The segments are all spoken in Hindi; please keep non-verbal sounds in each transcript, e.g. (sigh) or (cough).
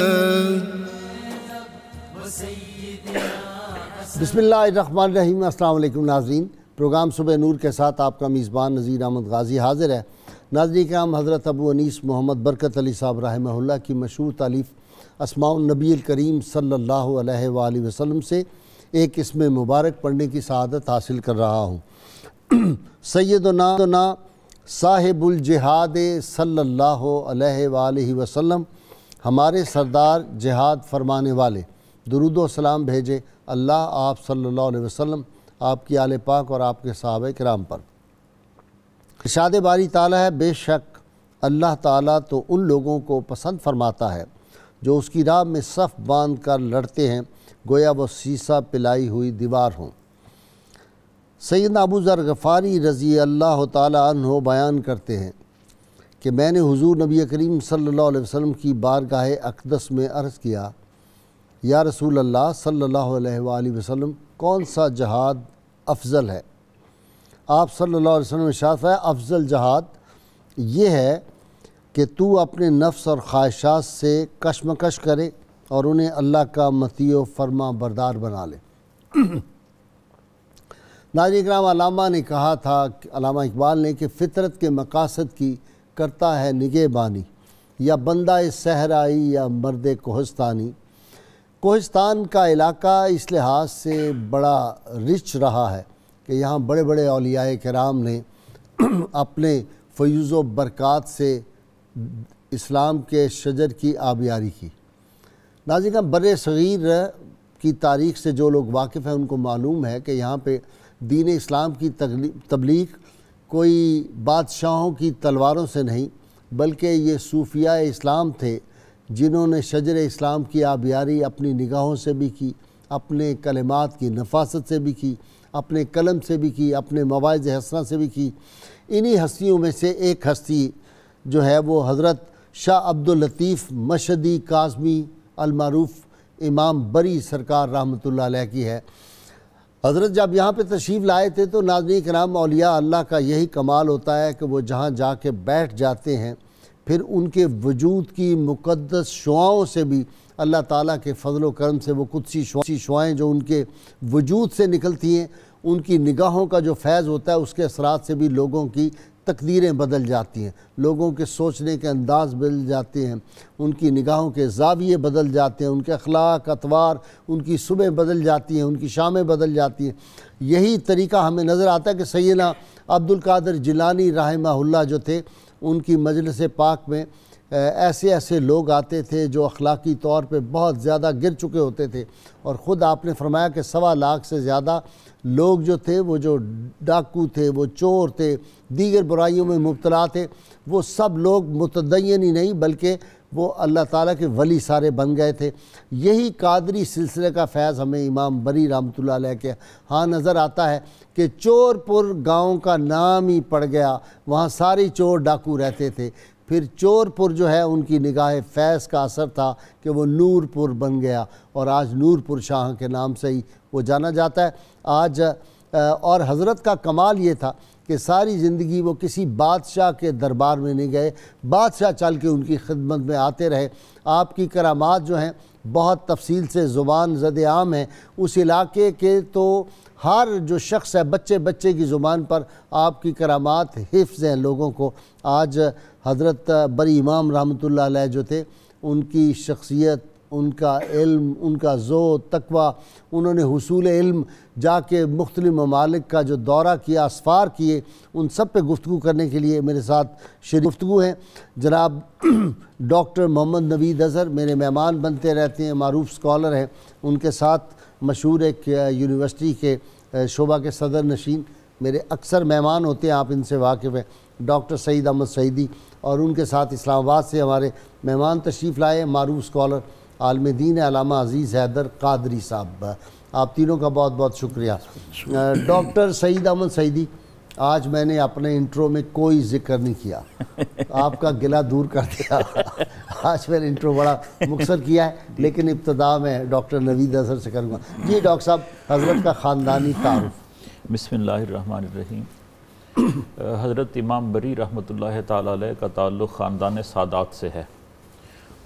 बसमीम अल्लाम नाजरीन प्रोग्राम सुबह नूर के साथ आपका मेज़बान नज़ीर अहमद गाजी हाजिर है नाजरी कराम हज़रत अबू अनीस मोहम्मद बरकत अली साहब रहा की मशहूर तालीफ़ नबील करीम सल्ला वसम से एक इसम मुबारक पढ़ने की शहादत हासिल कर रहा हूँ (clears throat) सैदना साहिबुल सल्ला सल्लल्लाहु हमारे सरदार जिहाद फरमाने वाले दरुदोसलाम भेजे अल्लाह आप अलैहि वसल्लम आपकी आल पाक और आपके साहब कराम पर इशाद बारी ताला है बेशक अल्लाह ताला तो उन लोगों को पसंद फरमाता है जो उसकी राह में सफ़ बांध कर लड़ते हैं गोया वो सीसा पिलाई हुई दीवार हों सैद अबू ज़र गफ़ारी रज़ी अल्लाह तन बयान करते हैं कि मैंने हुजूर नबी करीम सल्लल्लाहु अलैहि वसल्लम की बारगाह अकदस में अर्ज़ किया या रसूल अल्लाह सल्लल्लाहु अलैहि वसल्लम कौन सा जहाद अफजल है आप सल्लल्लाहु अलैहि वसल्लम शाफ है अफजल जहाद ये है कि तू अपने नफ्स और ख्वाहिशात से कशमकश करे और उन्हें अल्लाह का मती फरमा बरदार बना ले (clears throat) नाजी अलामा ने कहा था अलामा इकबाल ने कि फ़ितरत के मकासद की करता है निगेबानी या बंदा सहराई या मर्द कोहस्तानी कोहिस्तान का इलाका इस लिहाज से बड़ा रिच रहा है कि यहाँ बड़े बड़े अलिया कराम ने (clears throat) अपने फ्यूज़ बरक़ात से इस्लाम के शजर की आबियारी की नाजिका बर सग़ीर की तारीख से जो लोग वाकिफ़ हैं उनको मालूम है कि यहाँ पे दीन इस्लाम की तबलीग कोई बादशाहों की तलवारों से नहीं बल्कि ये सूफिया इस्लाम थे जिन्होंने शजर इस्लाम की आबियारी अपनी निगाहों से भी की अपने कलमात की नफासत से भी की अपने कलम से भी की अपने मवाज़ हसना से भी की इन्हीं हस्तियों में से एक हस्ती जो है वो हज़रत शाह अब्दुलतीफ़ मशदी काजमी अलमारूफ़ इमाम बरी सरकार रहमत की है हज़रत जब यहाँ पे तशरीफ़ लाए थे तो नाजनी कराम मौलिया अल्लाह का यही कमाल होता है कि वो जहाँ जा के बैठ जाते हैं फिर उनके वजूद की मुक़दस शुआओं से भी अल्लाह ताला के फजल करम से वो कुदसी शुआसी शुआएँ जो उनके वजूद से निकलती हैं उनकी निगाहों का जो फैज़ होता है उसके असरात से भी लोगों की तकदीरें बदल जाती हैं लोगों के सोचने के अंदाज बदल जाते हैं उनकी निगाहों के जाविये बदल जाते हैं उनके अखलाक अतवार उनकी सुबह बदल जाती हैं उनकी शामें बदल जाती हैं यही तरीका हमें नज़र आता है कि सैना अब्दुल कादर जिलानी रहमा जो थे उनकी मजलिस पाक में ऐसे ऐसे लोग आते थे जो अखलाकी तौर पर बहुत ज़्यादा गिर चुके होते थे और ख़ुद आपने फरमाया कि सवा लाख से ज़्यादा लोग जो थे वो जो डाकू थे वो चोर थे दीगर बुराइयों में मुबतला थे वो सब लोग मुतदयन ही नहीं बल्कि वो अल्लाह ताला के वली सारे बन गए थे यही कादरी सिलसिले का फैज़ हमें इमाम बरी रहमत के हाँ नज़र आता है कि चोरपुर गांव का नाम ही पड़ गया वहाँ सारे चोर डाकू रहते थे फिर चोरपुर जो है उनकी निगाह फैज़ का असर था कि वो नूरपुर बन गया और आज नूरपुर शाह के नाम से ही वो जाना जाता है आज और हज़रत का कमाल ये था कि सारी ज़िंदगी वो किसी बादशाह के दरबार में नहीं गए बादशाह चल के उनकी खिदमत में आते रहे आपकी करामात जो हैं बहुत तफसील से ज़ुबान जद आम है उस इलाके के तो हर जो शख्स है बच्चे बच्चे की ज़ुबान पर आपकी करामात हिफ्ज़ हैं लोगों को आज हज़रत बरी इमाम रहमत जो थे उनकी शख्सियत उनका इल्म उनका जो तकवा उन्होंने हसूल इल्म जाके मुख्तल ममालिक का जो दौरा किया असफ़ार किए उन सब पे गुफ्तु करने के लिए मेरे साथ शरीफ गुफ्तु हैं जनाब (clears throat) डॉक्टर मोहम्मद नवीद अज़हर मेरे मेहमान बनते रहते हैं मरूफ स्कॉलर हैं उनके साथ मशहूर एक यूनिवर्सिटी के शोबा के सदर नशीन मेरे अक्सर मेहमान होते हैं आप इनसे वाकिफ़ हैं डॉक्टर सईद अहमद सईदी और उनके साथ इस्लामाबाद से हमारे मेहमान तशरीफ़ लाए मारूफ स्कॉलर आलम दीन अलामा अज़ीज़ हैदर कादरी साहब आप तीनों का बहुत बहुत शुक्रिया डॉक्टर सईद अहमद सईदी आज मैंने अपने इंट्रो में कोई जिक्र नहीं किया (laughs) आपका गिला दूर कर दिया आज मैंने इंट्रो बड़ा मुखसर किया है लेकिन इब्तदा में डॉक्टर नवीद असर से करूँगा जी डॉक्टर साहब हजरत का ख़ानदानी तारुफ़ बसमीम (coughs) हज़रत इमाम बरी रहमत ताल का ताल्लुक़ ख़ानदान सादात से है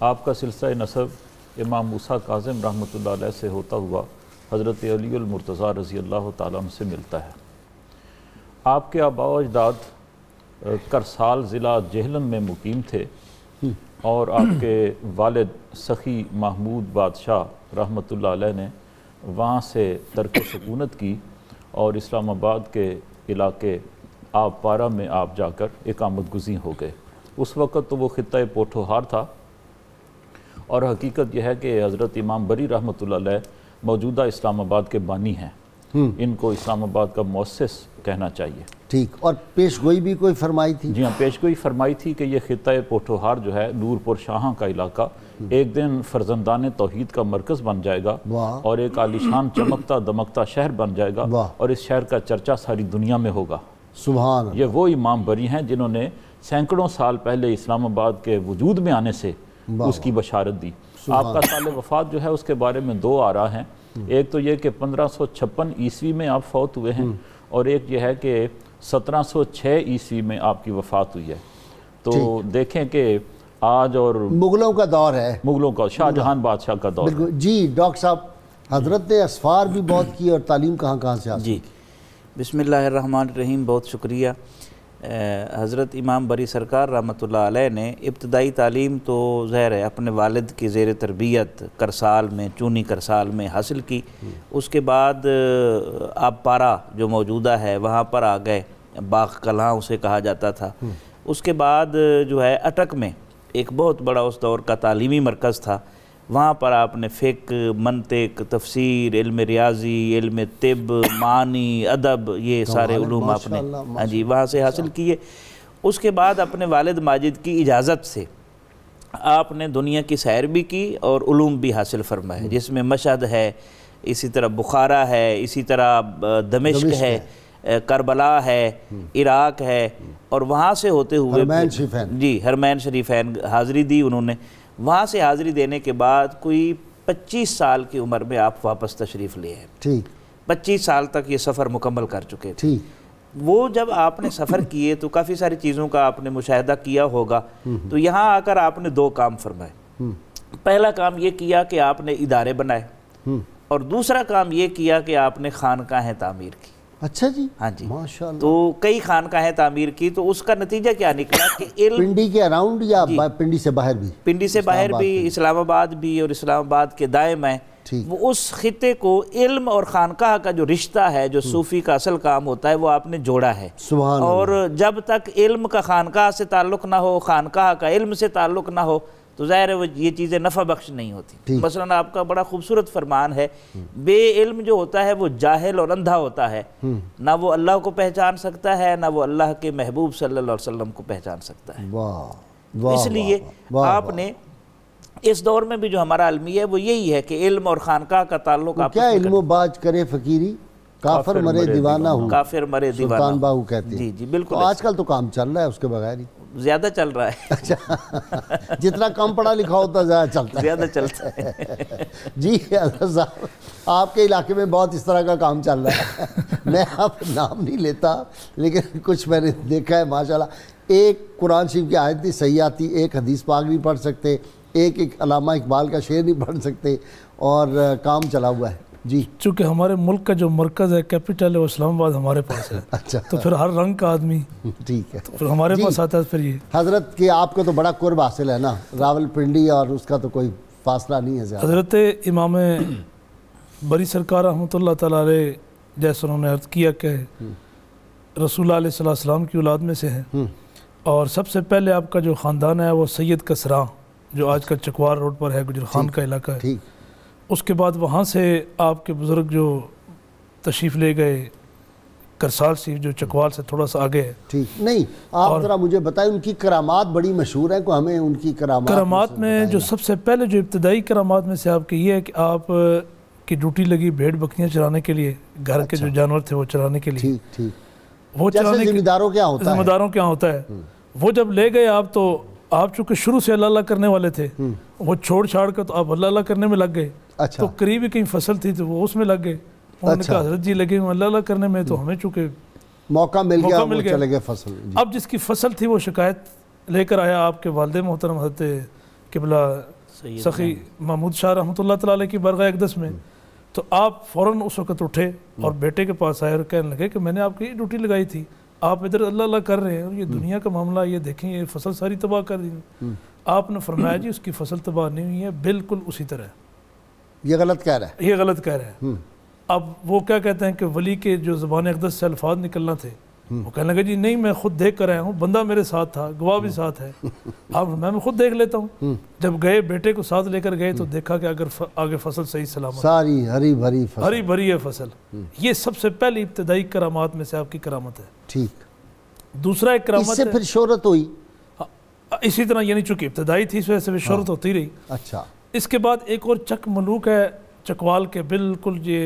आपका सिलसिला नसब इमाम मूसा काजम रहमत से होता हुआ हज़रत अलीमरतज़ा रज़ी अल्लाह तम से मिलता है आपके आबा अजदाद करसाल ज़िला जहलम में मुकीम थे और आपके वालद सखी महमूद बादशाह रहमत ने वहाँ से तरक सकूनत की और इस्लामाबाद के इलाके आप पारा में आप जाकर एकामत गुजी हो गए उस वक़्त तो वो ख़ते पोठोहार था और हकीकत यह है कि हज़रत इमाम बरी रहमत मौजूदा इस्लामाबाद के बानी हैं हम्म। इनको इस्लामाबाद का मौसस कहना चाहिए ठीक और पेश गोई भी कोई फरमाई थी जी हाँ पेश गोई फरमाई थी कि ये ख़त पोठोहार जो है नूरपुर शाह का इलाका हम्म। एक दिन फर्जंदान तोहहीद का मरकज बन जाएगा और एक आलिशान चमकता दमकता शहर बन जाएगा और इस शहर का चर्चा सारी दुनिया में होगा सुबह ये वो इमाम बरी हैं जिन्होंने सैकड़ों साल पहले इस्लामाबाद के वजूद में आने से उसकी बशारत दी आपका साल वफात जो है उसके बारे में दो आ रहा है एक तो ये कि पंद्रह ईस्वी में आप फौत हुए हैं हम्म। और एक ये है कि 1706 ईस्वी में आपकी वफात हुई है तो देखें कि आज और मुगलों का दौर है मुगलों का शाहजहान बादशाह का दौर जी डॉक्टर साहब हजरत ने असफार भी बहुत (clears throat) की और तालीम कहाँ कहाँ से जी बिसमीम बहुत शुक्रिया हज़रत इमाम बरी सरकार रहमत ने इब्तदाई तालीम तो ज़हर है अपने वालद की जेर तरबियत करसाल में चूनी करसाल में हासिल की उसके बाद आप पारा जो मौजूदा है वहाँ पर आ गए बाग कलाँ उसे कहा जाता था हम्म। उसके बाद जो है अटक में एक बहुत बड़ा उस दौर का तालीमी मरकज़ था वहाँ पर आपने फ़िक मनतक तफसीर इल्म रियाजी इल्म तिब मानी अदब ये तो सारे ूम आपने हाँ जी वहाँ से हासिल किए उसके बाद अपने वालद माजिद की इजाज़त से आपने दुनिया की सैर भी की और ूम भी हासिल फरमाए हम्म। जिसमें मशद है इसी तरह बुखारा है इसी तरह दमिश्क, है, है करबला है हम्म। इराक है हम्म। और वहाँ से होते हुए जी हरमैन शरीफ हाज़री दी उन्होंने वहाँ से हाज़िरी देने के बाद कोई पच्चीस साल की उम्र में आप वापस तशरीफ़ लिए हैं ठीक पच्चीस साल तक ये सफ़र मुकम्मल कर चुके थे वो जब आपने सफ़र किए तो काफ़ी सारी चीज़ों का आपने मुशाह किया होगा हम्म, हम्म। तो यहाँ आकर आपने दो काम फरमाए हम्म। पहला काम ये किया कि आपने इदारे बनाए और दूसरा काम ये किया कि आपने खानकाहें तामीर की अच्छा जी हाँ जी माशाल्लाह तो कई खान का है तामीर की तो उसका नतीजा क्या निकला कि (coughs) इल... पिंडी के अराउंड या पिंडी से बाहर भी पिंडी से बाहर भी इस्लामाबाद भी और इस्लामाबाद के दाए में वो उस खत्े को इल्म और खानका का जो रिश्ता है जो हम्म। सूफ़ी का असल काम होता है वो आपने जोड़ा है और जब तक इल्म का खानका से ताल्लुक़ ना हो खानका का इल्म से ताल्लुक़ ना हो तो ज़ाहिर है वो ये चीज़ें नफ़ा बख्श नहीं होती मसला आपका बड़ा खूबसूरत फरमान है बे इल्म जो होता है वो जाहिल और अंधा होता है हम्म। ना वो अल्लाह को पहचान सकता है ना वो अल्लाह के महबूब सल्लल्लाहु अलैहि वसल्लम को पहचान सकता है इसलिए आपने इस दौर में भी जो हमारा आलमी है वो यही है कि इल्म और खानका का ताल्लुक तो क्या इल्म बाज करे फकीरी काफिर मरे दीवाना हूँ काफिर मरे दीवाना कहते हैं जी जी बिल्कुल तो आजकल तो काम चल रहा है उसके बगैर ही ज्यादा चल रहा है अच्छा जितना कम पढ़ा लिखा होता ज्यादा चलता है ज्यादा चलता है जी साहब आपके इलाके में बहुत इस तरह का काम चल रहा है मैं आप नाम नहीं लेता लेकिन कुछ मैंने देखा है माशाल्लाह एक कुरान शरीफ की आयत नहीं सही आती एक हदीस पाक नहीं पढ़ सकते एक एक अलामा इकबाल का शेर नहीं पढ़ सकते और काम चला हुआ है जी चूँकि हमारे मुल्क का जो मरकज़ है कैपिटल है वो इस्लामाबाद हमारे पास है (laughs) अच्छा तो फिर हर रंग का आदमी ठीक है तो फिर हमारे पास आता है फिर ये हज़रत के आपको तो बड़ा कुर्ब हासिल है ना पिंडी और उसका तो कोई फासला नहीं है हज़रत इमाम बरी सरकार रहमत ला जैसे उन्होंने अर्ज किया कि हम्म। रसूल सलाम की औलाद में से हैं हम्म। और सबसे पहले आपका जो ख़ानदान है वो सैयद कसरा जो आज का चकवार रोड पर है गुजर खान का इलाका है उसके बाद वहाँ से आपके बुज़ुर्ग जो तशरीफ़ ले गए करसाल शरीफ जो चकवाल से थोड़ा सा आगे है ठीक नहीं आप ज़रा मुझे बताएं उनकी करामात बड़ी मशहूर है को हमें उनकी करामात करामात में जो सबसे पहले जो इब्तदाई करामात में से आपके ये है कि आप की ड्यूटी लगी भेड़ बकरियां चराने के लिए घर अच्छा। के जो अच्छा। जानवर थे वो चराने के लिए ठीक ठीक वो चराने जिम्मेदारों क्या होता है जिम्मेदारों क्या होता है हम्म। वो जब ले गए आप तो आप चूंकि शुरू से अल्लाह करने वाले थे हम्म। वो छोड़ छाड़ कर तो आप अल्लाह करने में लग गए अच्छा तो करीब कहीं फसल थी तो वो उसमें लग गए अच्छा। हजरत जी लगे अल्लाह अल्लाह करने में तो हम्म। हमें चूंकि मौका मिल गया मिल गया फसल अब जिसकी फसल थी वो शिकायत लेकर आया आपके वालद मोहतरम हजरत किबला सखी महमूद शाह रहमत तला की बरगा एकदस में हम्म। तो आप फ़ौर उस वक़्त उठे हम्म। और बेटे के पास आए और कहने लगे कि मैंने आपकी ड्यूटी लगाई थी आप इधर अल्लाह अल्लाह कर रहे हैं और ये दुनिया का मामला ये देखें ये फसल सारी तबाह कर दी आपने फरमाया जी उसकी फसल तबाह नहीं हुई है बिल्कुल उसी तरह ये गलत कह रहा है ये गलत कह रहा है हम्म। अब वो क्या कहते हैं कि वली के जो ज़बान अकदस से अल्फाज निकलना थे हम्म। वो कहने लगे जी नहीं मैं खुद देख कर आया हूँ बंदा मेरे साथ था गवाह भी हम्म। साथ है अब मैं खुद देख लेता हूँ जब गए बेटे को साथ लेकर गए तो देखा कि अगर आगे फसल सही सलामत सारी हरी भरी फसल हरी भरी है फसल ये सबसे पहली इब्तदाई करामात में से आपकी करामत है ठीक दूसरा एक करामत फिर शोहरत हुई हाँ, इसी तरह यानी चूंकि इब्तदाई थी इस वजह से हाँ। शोहरत होती रही अच्छा इसके बाद एक और चक मलूक है चकवाल के बिल्कुल ये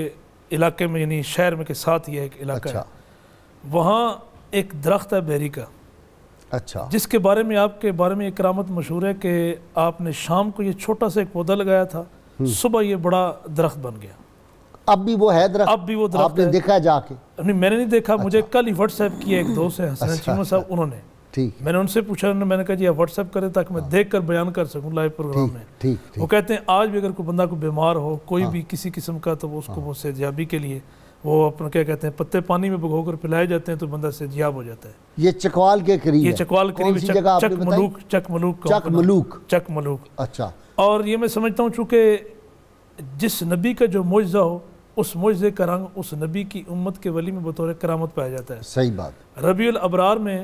इलाके में यानी शहर में के साथ ये एक इलाका अच्छा। है वहाँ एक दरख्त है बहरी का अच्छा जिसके बारे में आपके बारे में एक करामत मशहूर है कि आपने शाम को ये छोटा सा एक पौधा लगाया था हम्म। सुबह ये बड़ा दरख्त बन गया अब भी वो है दरख्त अब भी वो दरख्त आपने देखा जाके नहीं मैंने नहीं देखा अच्छा। मुझे कल ही व्हाट्सएप किया एक दोस्त है हसन अच्छा, साहब उन्होंने ठीक मैंने उनसे पूछा उन्होंने मैंने कहा जी आप व्हाट्सएप करें ताकि मैं हाँ। देख कर बयान कर सकूँ लाइव प्रोग्राम में ठीक ठीक, वो कहते हैं आज भी अगर कोई बंदा को बीमार हो कोई हाँ। भी किसी किस्म का तो वो उसको वो हाँ। सेजाबी के लिए वो अपना क्या कहते हैं पत्ते पानी में भगो कर पिलाए जाते हैं तो बंदा सेजियाब हो जाता है ये चकवाल के करीब ये चकवाल करीब चक, चक मलूक चक मलूक चक मलूक चक मलूक अच्छा और ये मैं समझता हूँ चूंकि जिस नबी का जो मुआजा हो उस मुआजे का रंग उस नबी की उम्मत के वली में बतौर करामत पाया जाता है सही बात रबी अबरार में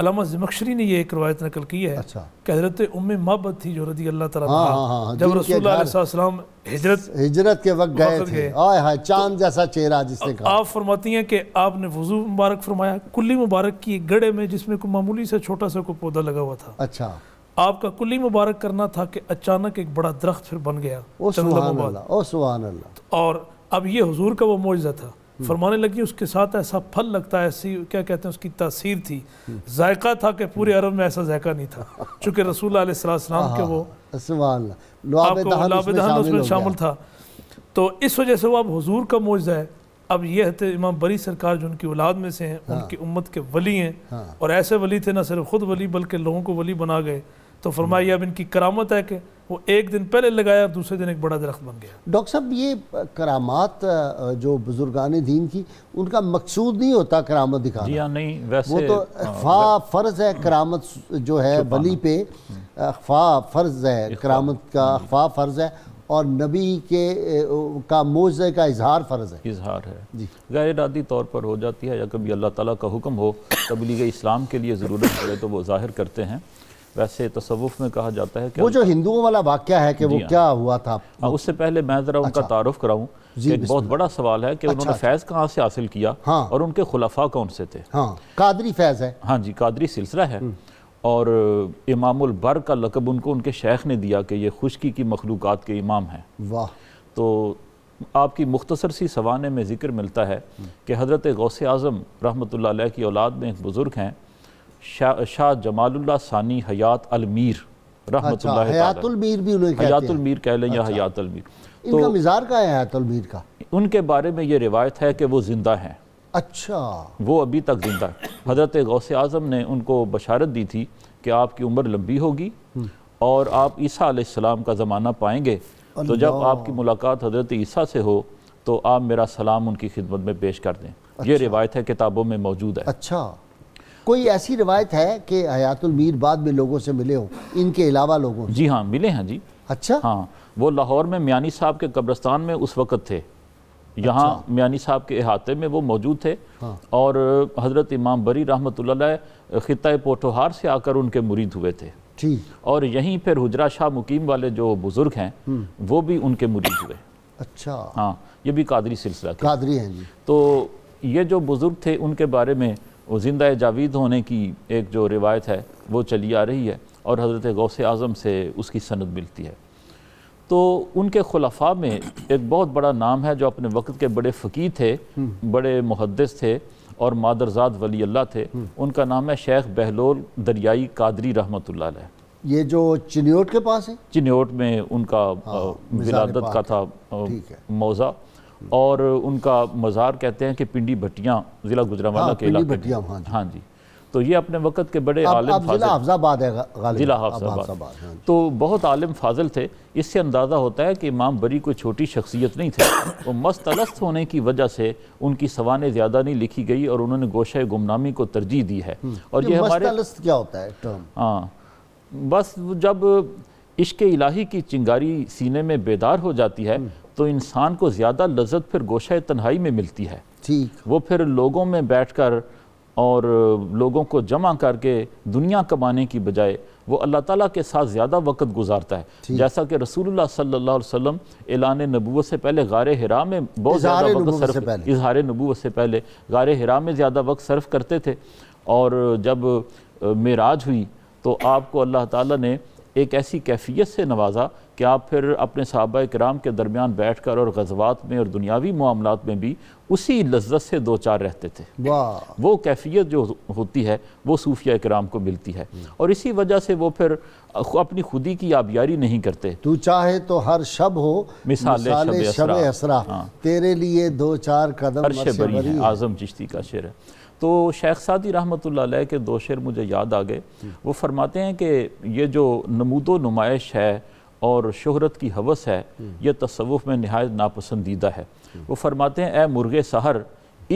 अलामा जमकशरी ने यह एक रवायत नकल की है अच्छा कि हजरत उम माबत थी जो रदी अल्लाह तला हाँ, हाँ, हाँ, जब रसोल्लाम हिजरत हिजरत के वक्त गए थे आए हाय चांद तो जैसा चेहरा जिसने कहा आप फरमाती हैं कि आपने वजू मुबारक फरमाया कुल्ली मुबारक की एक गड़े में जिसमें कोई मामूली सा छोटा सा कोई पौधा लगा हुआ था अच्छा आपका कुल्ली मुबारक करना था कि अचानक एक बड़ा दरख्त फिर बन गया ओ सुबहान अल्लाह और अब ये हुजूर का वो मुआवजा था फरमाने लगी उसके साथ ऐसा फल लगता है ऐसी क्या कहते हैं उसकी तासीर थी जायका था कि पूरे अरब में ऐसा जायका नहीं था चूँकि रसूल आलाम के वो हाँ, लाबेदहन उसमें शामिल था तो इस वजह से वो अब हजूर का मुआवजा है अब यह है तो इमाम बरी सरकार जो उनकी औलाद में से हैं हाँ। उनकी उम्मत के वली हैं हाँ। और ऐसे वली थे ना सिर्फ खुद वली बल्कि लोगों को वली बना गए तो फरमाइए अब इनकी करामत है कि वो एक दिन पहले लगाया और दूसरे दिन एक बड़ा दरख्त बन गया डॉक्टर साहब ये करामात जो बुजुर्गान दीन की उनका मकसूद नहीं होता करामत दिखाना जी हाँ, नहीं वैसे वो तो अखफा हाँ, फ़र्ज़ है करामत जो है वली हाँ। पे अखफा फ़र्ज़ है करामत का अखफा फ़र्ज़ है और नबी के का मोजे का इजहार फ़र्ज़ है इजहार है जी गैर इरादी तौर पर हो जाती है या कभी अल्लाह ताला का हुक्म हो तबलीग इस्लाम के लिए ज़रूरत पड़े तो वो ज़ाहिर करते हैं वैसे तसवुफ में कहा जाता है कि वो जो हिंदुओं वाला वाक्य है कि वो हाँ। क्या हुआ था आ, हाँ, उससे पहले मैं ज़रा उनका अच्छा। तारफ़ कराऊँ एक बहुत बड़ा सवाल है कि अच्छा, उन्होंने अच्छा। फैज़ कहाँ से हासिल किया हाँ। और उनके खुलाफा कौन से थे हाँ कादरी फैज़ है हाँ जी कादरी सिलसिला है हम्म। और इमामुलबर का लकब उनको उनके शेख ने दिया कि ये खुशकी की मखलूक के इमाम हैं वाह तो आपकी मुख्तसर सी सवाने में ज़िक्र मिलता है हम्म। कि हज़रत गौसे आज़म रहमत की औलाद में एक बुज़ुर्ग हैं शाह शा जमालुल्ला सानी हयात अलमीर रहमत अच्छा, भी उन्हें कह लें या अच्छा। तो इनका का है का उनके बारे में ये रिवायत है कि वो ज़िंदा हैं अच्छा वो अभी तक ज़िंदा है हज़रत गौसे आज़म ने उनको बशारत दी थी कि आपकी उम्र लंबी होगी हम्म। और आप ईसा आसमाम का ज़माना पाएंगे तो जब आपकी मुलाकात हज़रत ईसा से हो तो आप मेरा सलाम उनकी खिदमत में पेश कर दें अच्छा। ये रिवायत है किताबों में मौजूद है अच्छा कोई ऐसी रिवायत है कि हयातुल मीर बाद में लोगों से मिले हो इनके अलावा लोगों जी हाँ मिले हैं जी अच्छा हाँ वो लाहौर में मियानी साहब के कब्रस्तान में उस वक़्त थे यहाँ अच्छा। मियानी साहब के अहाते में वो मौजूद थे हाँ। और हज़रत इमाम बरी रहमत ख़िता पोठोहार से आकर उनके मुरीद हुए थे और यहीं फिर हजरा शाह मुकीम वाले जो बुज़ुर्ग हैं हम्म। वो भी उनके मुरीद हुए अच्छा हाँ ये भी कादरी सिलसिला कादरी हैं जी तो ये जो बुज़ुर्ग थे उनके बारे में वो ज़िंदा जावीद होने की एक जो रिवायत है वो चली आ रही है और हज़रत गौस आज़म से उसकी सनत मिलती है तो उनके खलफा में एक बहुत बड़ा नाम है जो अपने वक्त के बड़े फ़कीर थे हम्म। बड़े मुहदस थे और मादरजाद वली अल्लाह थे हम्म। उनका नाम है शेख बहलोल दरियाई कादरी रहमत ये जो चिन्योट के पास है चिन्योट में उनका हाँ, विलादत का था मौज़ा और उनका मज़ार कहते हैं कि पिंडी भटिया ज़िला गुजरावाला के इलाके हाँ जी तो ये अपने वक्त के बड़े आलम फाजिल ज़िला हाफजाबाद हाँ तो बहुत आलम फाजिल थे इससे अंदाज़ा होता है कि इमाम बरी कोई छोटी शख्सियत नहीं थे (coughs) वो मस्त अलस्त होने की वजह से उनकी सवान ज़्यादा नहीं लिखी गई और उन्होंने गोशा गुमनामी को तरजीह दी है हम्म। और ये हमारे क्या होता है हाँ बस जब इश्क इलाही की चिंगारी सीने में बेदार हो जाती है हम्म। तो इंसान को ज़्यादा लजत फिर गोशा तन्हाई में मिलती है ठीक वो फिर लोगों में बैठ कर और लोगों को जमा करके दुनिया कमाने की बजाय वो अल्लाह ताला के साथ ज़्यादा वक्त गुजारता है जैसा कि रसूलुल्लाह सल्लल्लाहु अलैहि वसल्लम एलान नबूत से पहले गार हिरा में बहुत ज़्यादा वक्त सर्फ इजहार नबूत से पहले गार हिरा में ज़्यादा वक्त सर्फ करते थे और जब मेराज हुई तो आपको अल्लाह ताला ने एक ऐसी कैफियत से नवाजा कि आप फिर अपने सहाबा कराम के दरमियान बैठ कर और गजबात में और दुनियावी मामला में भी उसी लज्जत से दो चार रहते थे वो कैफियत जो होती है वो सूफिया कराम को मिलती है हम्म। और इसी वजह से वो फिर अपनी खुदी की आबियारी नहीं करते तू चाहे तो हर शब हो मिसाल हाँ। तेरे लिए दो चार कदम हर शे बरी आजम चिश्ती का शेर है तो शेख सादी रहमत के दो शेर मुझे याद आ गए हम्म। वो फरमाते हैं कि ये जो नमूदो नुमाइश है और शहरत की हवस है हम्म। यह तसवुफ़ में नहायत नापसंदीदा है हम्म। वो फरमाते हैं ए मुर्गे सहर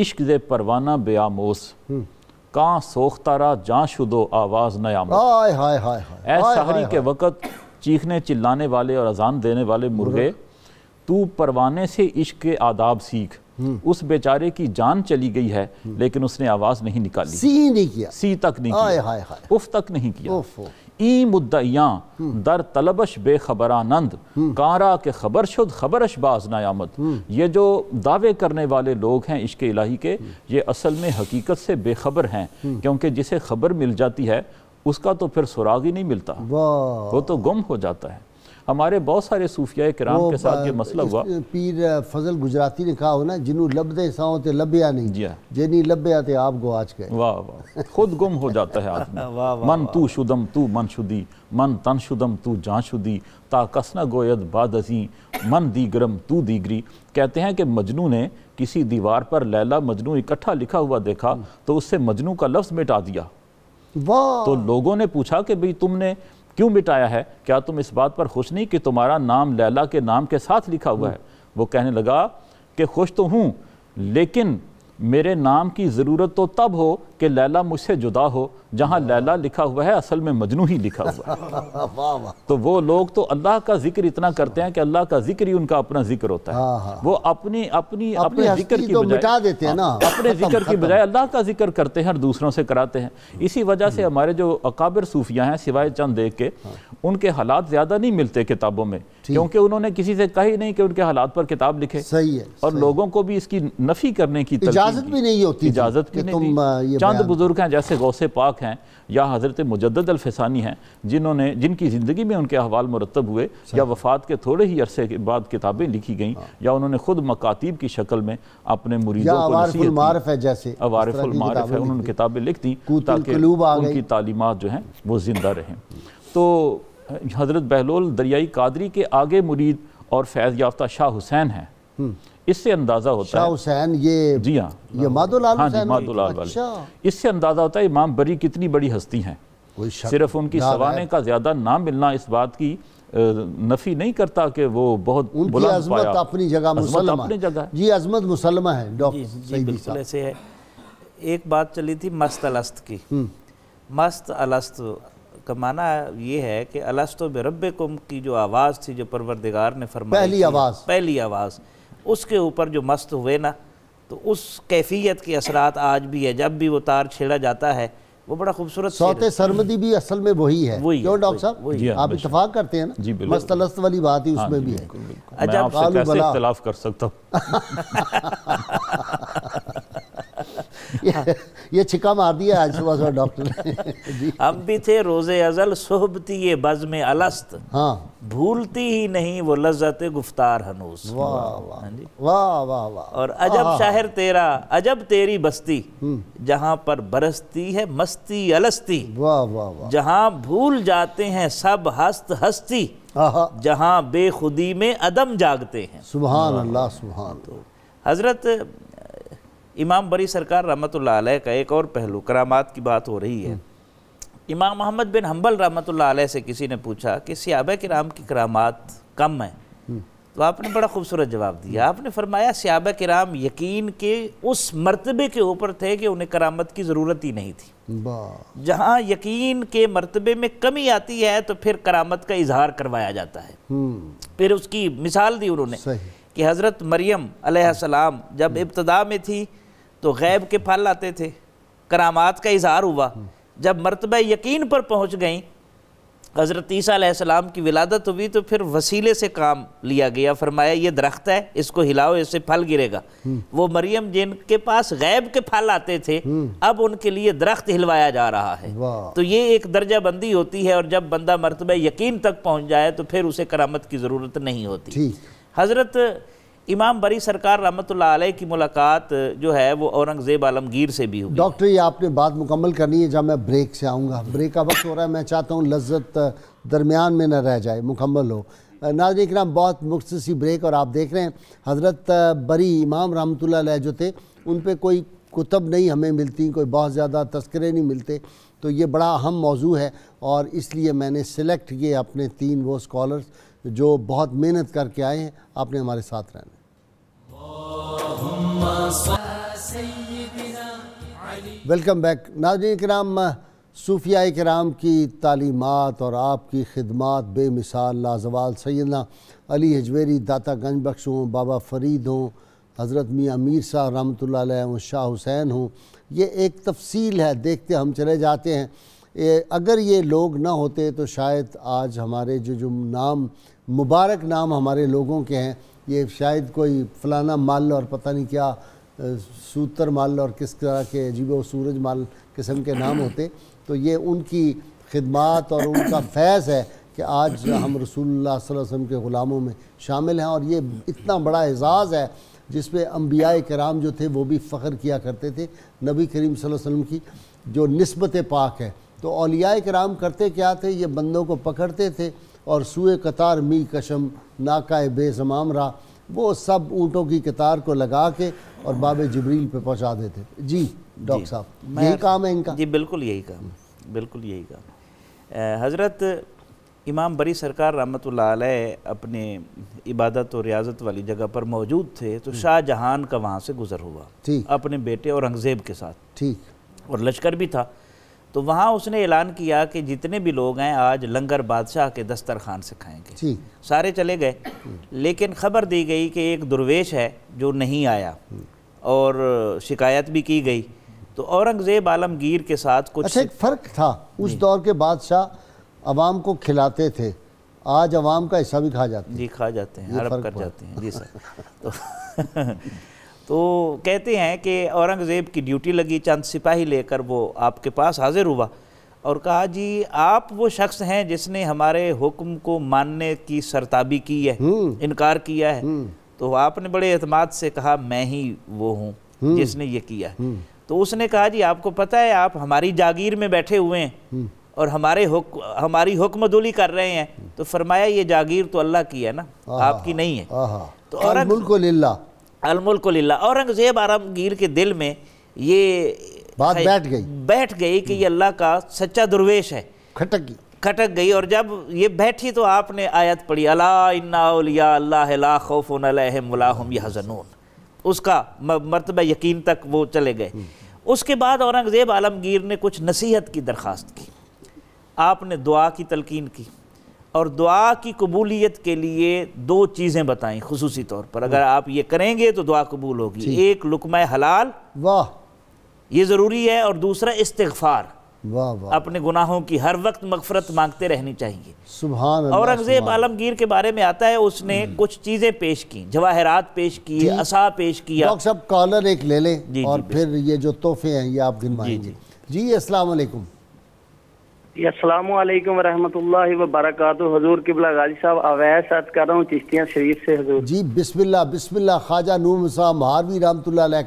इश्क दे परवाना बेआमोस हम्म। कहाँ सोख्तारा जाँ शुदो आवाज़ नयाम ए सहरी के वक़्त चीखने चिल्लाने वाले और अजान देने वाले मुर्गे तू परवाने से इश्क के आदाब सीख उस बेचारे की जान चली गई है लेकिन उसने आवाज़ नहीं निकाली सी नहीं किया सी तक नहीं किया उफ तक नहीं किया ई मुद्दयाँ दर तलबश बेखबरानंद कारा के खबर शुद खबरश बाज नयामत ये जो दावे करने वाले लोग हैं इश्क इलाही के ये असल में हकीकत से बेखबर हैं क्योंकि जिसे खबर मिल जाती है उसका तो फिर सुराग ही नहीं मिलता वो तो गुम हो जाता है हमारे बहुत सारे सूफिया कराम के साथ ये मसला हुआ पीर फजल गुजराती ने कहा हो ना जिनू लबदे साओ थे लबिया नहीं जी हाँ। जिनी लबया ते आप गो आज गए वाह वाह खुद गुम हो जाता है आदमी (laughs) मन तू शुदम तू मन शुदी मन तन शुदम तू जान शुदी ताकसना गोयद बाजी मन दीगरम तू दीगरी कहते हैं कि मजनू ने किसी दीवार पर लैला मजनू इकट्ठा लिखा हुआ देखा तो उससे मजनू का लफ्ज़ मिटा दिया वाह तो लोगों ने पूछा कि भाई तुमने क्यों मिटाया है क्या तुम इस बात पर खुश नहीं कि तुम्हारा नाम लैला के नाम के साथ लिखा हुआ है वो कहने लगा कि खुश तो हूँ लेकिन मेरे नाम की ज़रूरत तो तब हो कि लैला मुझसे जुदा हो जहाँ लैला लिखा हुआ है असल में मजनू ही लिखा हुआ है (laughs) तो वो लोग तो अल्लाह का जिक्र इतना करते हैं कि अल्लाह का जिक्र ही उनका अपना जिक्र होता है हाँ, हाँ। वो अपनी अपनी अपने जिक्र की तो बजाय हाँ, अपने जिक्र की बजाय अल्लाह का जिक्र करते हैं और दूसरों से कराते हैं हम्म। इसी वजह से हम्म। हमारे जो अकाबिर सूफिया हैं सिवाय चंद देख के उनके हालात ज़्यादा नहीं मिलते किताबों में क्योंकि उन्होंने किसी से कहा ही नहीं कि उनके हालात पर किताब लिखे सही है और लोगों को भी इसकी नफी करने की इजाज़त भी नहीं होती इजाज़त भी नहीं चंद बुज़ुर्ग हैं जैसे गौसे पाक हैं या हज़रत मुजद अलफसानी हैं जिन्होंने जिनकी ज़िंदगी में उनके अहवाल मुरतब हुए या वफ़ात के थोड़े ही अरसे के बाद किताबें लिखी गई हाँ। या उन्होंने खुद मकातीब की शक्ल में अपने मुरीदों को है जैसे अवारफ़ुलमारफ है उन्होंने किताबें लिख दी ताकि उनकी तालीमत जो हैं वो ज़िंदा रहें तो हज़रत बहलोल दरियाई कादरी के आगे मुरीद और फैज़ याफ्ता शाह हुसैन हैं हम्म। इससे अंदाजा होता है हुसैन ये जी हाँ ये माधोलाल हाँ जी माधोलाल अच्छा। वाले इससे अंदाजा होता है इमाम बरी कितनी बड़ी हस्ती हैं सिर्फ उनकी सवाने का ज्यादा ना मिलना इस बात की नफी नहीं करता कि वो बहुत अजमत अपनी जगह अपनी जगह जी अजमत मुसलमा है डॉक्टर ऐसे है एक बात चली थी मस्त अलस्त की हम्म। मस्त अलस्त का माना ये है कि अलस्त रब कुम की जो आवाज़ थी जो परवरदिगार ने फरमाई पहली आवाज़ पहली आवाज़ उसके ऊपर जो मस्त हुए ना तो उस कैफियत के असरात आज भी है जब भी वो तार छेड़ा जाता है वो बड़ा खूबसूरत सौते सरमदी भी असल में वही है वही क्यों डॉक्टर साहब हाँ, आप इतफाक करते हैं ना जी मस्तलस्त वाली बात ही हाँ, उसमें भी है अजब अच्छा, कैसे इख्तलाफ कर सकता हूँ (laughs) (laughs) ये छिका मार दिया आज सुबह सुबह डॉक्टर ने हम भी थे रोज़े अजल सोहबती ये बज में अलस्त हाँ भूलती ही नहीं वो लज्जत गुफ्तार हनूस वाह वाह हाँ वाह वाह वाह और अजब हाँ, हाँ। शहर तेरा अजब तेरी बस्ती हम्म। जहाँ पर बरसती है मस्ती अलस्ती वाह वाह वाह जहाँ भूल जाते हैं सब हस्त हस्ती जहाँ बेखुदी में अदम जागते हैं सुबहान अल्लाह सुबहान तो हज़रत इमाम बरी सरकार रमत का एक और पहलू करामात की बात हो रही है हम्म। इमाम मोहम्मद बिन हम्बल आलह से किसी ने पूछा कि सियाब के राम की करामात कम है हम्म। तो आपने बड़ा खूबसूरत जवाब दिया हम्म। आपने फरमाया सियाब कराम यकीन के उस मरतबे के ऊपर थे कि उन्हें करामत की ज़रूरत ही नहीं थी जहाँ यकीन के मरतबे में कमी आती है तो फिर करामत का इजहार करवाया जाता है फिर उसकी मिसाल दी उन्होंने कि हज़रत मरियम सलाम जब इब्तदा में थी तो गैब के फल आते थे करामात का इजहार हुआ हम्म। जब मरतबा यकीन पर पहुँच गई हज़रत ईसीम की विलादत हुई तो फिर वसीले से काम लिया गया फरमाया ये दरख्त है इसको हिलाओ इससे फल गिरेगा हम्म। वो मरियम जिन के पास गैब के फल आते थे हम्म। अब उनके लिए दरख्त हिलवाया जा रहा है तो ये एक दर्जा बंदी होती है और जब बंदा मरतब यकीन तक पहुँच जाए तो फिर उसे करामत की ज़रूरत नहीं होती हज़रत इमाम बरी सरकार रहमत आलह की मुलाकात जो है वो औरंगज़ेब आलमगीर से भी हुई डॉक्टर ये आपने बात मुकम्मल करनी है जब मैं ब्रेक से आऊँगा ब्रेक का वक्त हो रहा है मैं चाहता हूँ लज्जत दरमियान में न रह जाए मुकम्मल हो नाजरिक नाम बहुत मुख्तसी ब्रेक और आप देख रहे हैं हज़रत बरी इमाम रहमत जो थे उन पर कोई कुतब नहीं हमें मिलती कोई बहुत ज़्यादा तस्करे नहीं मिलते तो ये बड़ा अहम मौजू है और इसलिए मैंने सेलेक्ट किए अपने तीन वो स्कॉलर्स जो बहुत मेहनत करके आए हैं आपने हमारे साथ रहना वेलकम बैक नाजी कराम सूफिया कराम की तालीमत और आपकी खदमात बेमिसाल लाजवाल सैदना अली हजवेरी दाता गंज बख्श हों बाबा फरीद हों हज़रत मियाँ मीर साह रमत हों शाह हुसैन हों ये एक तफसील है देखते हम चले जाते हैं ए, अगर ये लोग ना होते तो शायद आज हमारे जो जो नाम मुबारक नाम हमारे लोगों के हैं ये शायद कोई फलाना माल और पता नहीं क्या सूत्र माल और किस तरह के अजीब सूरज माल किस्म के नाम होते तो ये उनकी खदमात और उनका फैज़ है कि आज हम रसूल वसम के ग़ुलामों में शामिल हैं और ये इतना बड़ा एज़ाज़ है जिस अम्बिया कराम जो थे वो भी फ़ख्र किया करते थे नबी करीम वसम की जो नस्बत पाक है तो अलिया कराम करते क्या थे ये बंदों को पकड़ते थे और सुए कतार मी कशम नाकाए रहा वो सब ऊँटों की कतार को लगा के और बाबे जबरील पे पहुंचा देते जी डॉक्टर साहब यही काम है इनका जी बिल्कुल यही काम बिल्कुल यही काम हज़रत इमाम बरी सरकार रहमत अपने इबादत और रियाजत वाली जगह पर मौजूद थे तो हम्म। शाहजहान का वहाँ से गुजर हुआ ठीक अपने बेटे औरंगज़ेब के साथ ठीक और लश्कर भी था तो वहाँ उसने ऐलान किया कि जितने भी लोग हैं आज लंगर बादशाह के दस्तरखान से खाएंगे सारे चले गए लेकिन खबर दी गई कि एक दुर्वेश है जो नहीं आया और शिकायत भी की गई तो औरंगज़ेब आलमगीर के साथ कुछ अच्छा एक फ़र्क था उस दौर के बादशाह अवाम को खिलाते थे आज अवाम का हिस्सा भी खा जाते हैं जी खा जाते हैं हड़प कर जाते हैं जी सर (laughs) तो (laughs) तो कहते हैं कि औरंगज़ेब की ड्यूटी लगी चंद सिपाही लेकर वो आपके पास हाजिर हुआ और कहा जी आप वो शख्स हैं जिसने हमारे हुक्म को मानने की सरताबी की है हम्म। इनकार किया है हम्म। तो आपने बड़े अहतमाद से कहा मैं ही वो हूँ हम्म। जिसने ये किया है तो उसने कहा जी आपको पता है आप हमारी जागीर में बैठे हुए हैं और हमारे हुक, हमारी हुक्मदुली कर रहे हैं तो फरमाया ये जागीर तो अल्लाह की है ना आपकी नहीं है तो और अलमुल्कुल्ला औरंगज़ेब आरमगीर के दिल में ये बात बैठ गई बैठ गई कि ये अल्लाह का सच्चा दुर्वेश है खटक गई खटक गई और जब ये बैठी तो आपने आयत पढ़ी अला इन्ना अल्लाह यहजनून उसका मरतबा यकीन तक वो चले गए हम्म। उसके बाद औरंगज़ेब आलमगीर ने कुछ नसीहत की दरख्वास्त की आपने दुआ की तलकीन की और दुआ की कबूलियत के लिए दो चीज़ें बताएं खसूसी तौर पर अगर आप ये करेंगे तो दुआ कबूल होगी एक लुकमा हलाल वाह ये ज़रूरी है और दूसरा इस्तफ़ार वाह वाह अपने गुनाहों की हर वक्त मगफरत मांगते रहनी चाहिए सुबह औरंगज़ेब आलमगीर के बारे में आता है उसने हम्म। कुछ चीज़ें पेश की जवाहरात पेश किए असा पेश किया डॉक्टर साहब कॉलर एक ले लें और फिर ये जो तोहफे हैं ये आप गिनवाएंगे जी अस्सलाम हजूर किबला गाजी साहब कर रहा हूँ शरीफ से हजूर जी ख्वाजा साहब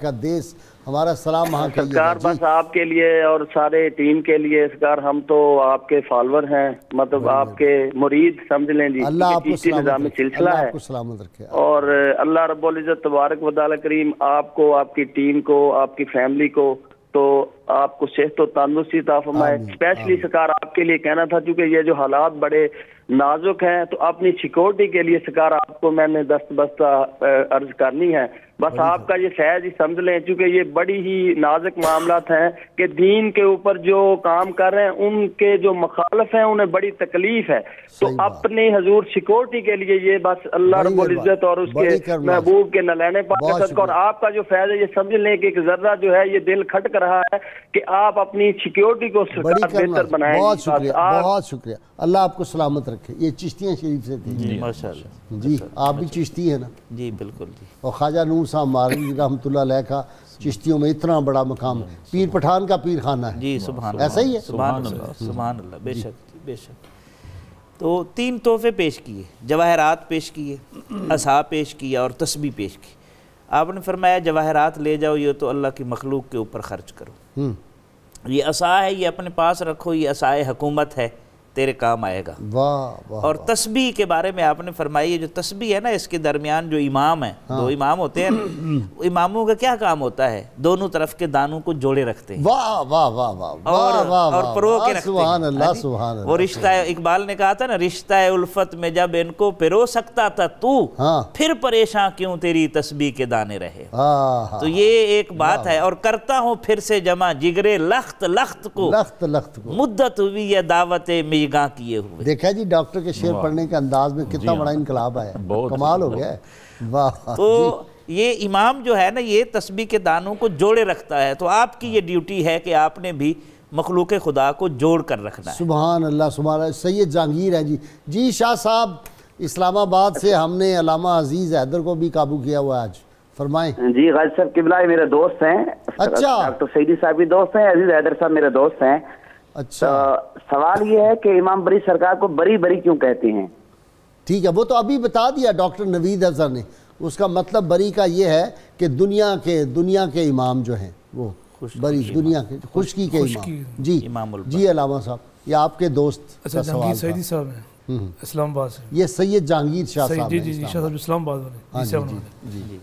का देश हमारा सलाम सरकार बस आपके लिए और सारे टीम के लिए सरकार हम तो आपके फॉलोअर हैं मतलब आपके मुरीद समझ लें जी निज़ाम सिलसिला है और अल्लाह रब्बुल तबारक वाल करीम आपको आपकी टीम को आपकी फैमिली को तो आपको सेहत और तंदुरुस्ती फरमाए स्पेशली सरकार आपके लिए कहना था चूंकि ये जो हालात बड़े नाजुक हैं तो अपनी सिक्योरिटी के लिए सरकार आपको मैंने दस्त बस्ता अर्ज करनी है बस तो। आपका ये शायद ही समझ लें चूंकि ये बड़ी ही नाजुक मामला हैं कि दीन के ऊपर जो काम कर रहे हैं उनके जो मखालफ हैं उन्हें बड़ी तकलीफ है तो अपने हजूर सिक्योरिटी के लिए ये बस अल्लाह रबुल्जत और उसके महबूब के नलैने लेने और आपका जो फैज है ये समझ लें कि एक जर्रा जो है ये दिल खटक रहा है कि आप अपनी सिक्योरिटी को बेहतर बनाए बहुत शुक्रिया बहुत शुक्रिया अल्लाह आपको सलामत रखे ये चिश्तियाँ शरीफ से थी जी आप भी चिश्ती है ना जी बिल्कुल और ख्वाजा नूर सा मारवी रहमत का चिश्तियों में इतना बड़ा मकाम पीर पठान का पीर खाना है जी सुबह ऐसा ही है बेशक बेशक तो तीन तोहफे पेश किए जवाहरात पेश किए असा पेश किया और तस्बी पेश की आपने फरमाया जवाहरात ले जाओ ये तो अल्लाह की मखलूक के ऊपर ख़र्च करो हम्म। ये असा है ये अपने पास रखो ये असाए हकूमत है तेरे काम आएगा वाह वाह और तस्बी के बारे में आपने फरमाई है जो तस्बी है ना इसके दरमियान जो इमाम है हाँ। दो इमाम होते हैं इमामों का क्या काम होता है दोनों तरफ के दानों को जोड़े रखते हैं वाह वाह वाह वाह और, और परो के रखते हैं वो हाँ रिश्ता इकबाल ने कहा था ना रिश्ता उल्फत में जब इनको पिरो सकता था तू हाँ। फिर परेशान क्यों तेरी तस्बी के दाने रहे तो ये एक बात है और करता हूँ फिर से जमा जिगरे लख्त लख्त को लख्त लख्त को मुद्दत हुई है दावत मिज निगाह किए हुए देखा जी डॉक्टर के शेर पढ़ने के अंदाज में कितना बड़ा हाँ। इनकलाब आया कमाल हो गया वाह तो ये इमाम जो है ना ये तस्बी के दानों को जोड़े रखता है तो आपकी ये ड्यूटी है कि आपने भी मखलूक खुदा को जोड़ कर रखना सुबहान अल्लाह सुबह सैयद जहांगीर है जी जी शाह साहब इस्लामाबाद से हमने अलामा अजीज़ हैदर को भी काबू किया हुआ आज फरमाए जी गाजी साहब किबला मेरे दोस्त हैं अच्छा डॉक्टर सैदी साहब भी दोस्त हैं अजीज हैदर साहब मेरे दोस्त हैं अच्छा तो सवाल ये है कि इमाम बरी सरकार को बरी बरी क्यों कहते हैं ठीक है वो तो अभी बता दिया डॉक्टर नवीद अजहर ने उसका मतलब बरी का ये है कि दुनिया के दुनिया के इमाम जो हैं वो बरी दुनिया के खुशकी के इमाम जी इमाम जी अलामा साहब ये आपके दोस्त अच्छा हम्म। इस्लामाबाद ये सैयद जहांगीर शाह साहब जी जी शाह इस्लामाबाद हाँ जी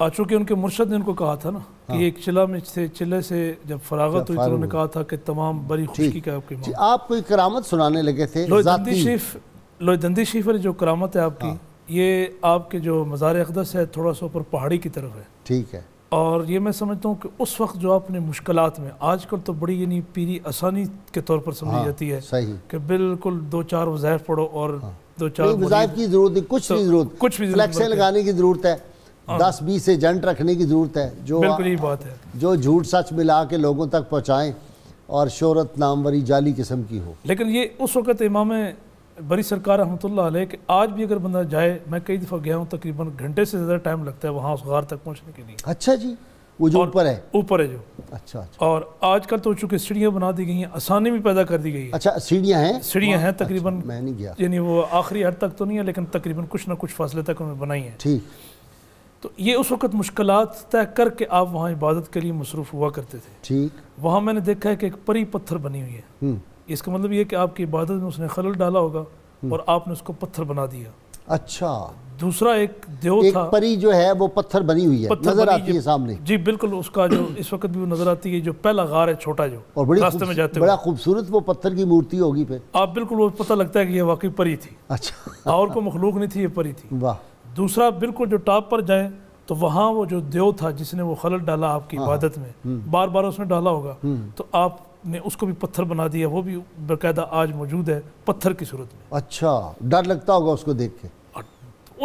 चूंकि उनके मुर्शद ने उनको कहा था ना हाँ। कि एक चिल्ला में से चिल्ले से जब फरागत हुई तो उन्होंने कहा था कि तमाम बड़ी खुशकी का आपकी आप कोई करामत सुनाने लगे थे लोहदंदी शरीफ लोहदंदी शरीफ वाली जो करामत है आपकी हाँ। ये आपके जो मज़ार अकदस है थोड़ा सा ऊपर पहाड़ी की तरफ है ठीक है और ये मैं समझता हूँ कि उस वक्त जो आपने मुश्किल में आजकल तो बड़ी यानी पीरी आसानी के तौर पर समझी हाँ, जाती है कि बिल्कुल दो चार वज़ायफ पढ़ो और हाँ। दो चार की जरूरत तो कुछ भी जरूरत कुछ भी लगाने की जरूरत है दस बीस एजेंट रखने की ज़रूरत है जो बिल्कुल बात है जो झूठ सच मिला के लोगों तक पहुँचाएं और शहरत नामवरी जाली किस्म की हो लेकिन ये उस वक़्त इमाम बड़ी सरकार रहमत कि आज भी अगर बंदा जाए मैं कई दफ़ा गया हूँ तकरीबन घंटे से ज़्यादा टाइम लगता है वहाँ उस गार तक पहुँचने के लिए अच्छा जी वो जो ऊपर है ऊपर है जो अच्छा अच्छा और आजकल तो चूंकि सीढ़ियाँ बना दी गई हैं आसानी भी पैदा कर दी गई है अच्छा सीढ़ियाँ हैं सीढ़ियाँ हैं अच्छा, तकरीबन अच्छा, मैं नहीं गया यानी वो आखिरी हद तक तो नहीं है लेकिन तकरीबन कुछ ना कुछ फासले तक उन्होंने बनाई है ठीक तो ये उस वक्त मुश्किल तय करके आप वहाँ इबादत के लिए मसरूफ़ हुआ करते थे ठीक वहाँ मैंने देखा है कि एक परी पत्थर बनी हुई है इसका मतलब ये कि आपकी इबादत में उसने खलल डाला होगा और आपने उसको पत्थर बना दिया अच्छा दूसरा एक देव एक था परी जो है वो पत्थर बनी हुई है पत्थर नजर आती है सामने जी बिल्कुल उसका जो इस वक्त भी वो नजर आती है जो पहला गार है छोटा जो और बड़ी रास्ते में जाते हैं बड़ा खूबसूरत वो पत्थर की मूर्ति होगी फिर आप बिल्कुल वो पता लगता है कि ये वाकई परी थी अच्छा और को मखलूक नहीं थी ये परी थी वाह दूसरा बिल्कुल जो टॉप पर जाए तो वहाँ वो जो देव था जिसने वो खलल डाला आपकी हाँ, इबादत में हम्म। बार बार उसने डाला होगा हम्म। तो आप ने उसको भी पत्थर बना दिया वो भी बाकायदा आज मौजूद है पत्थर की सूरत में अच्छा डर लगता होगा उसको देख के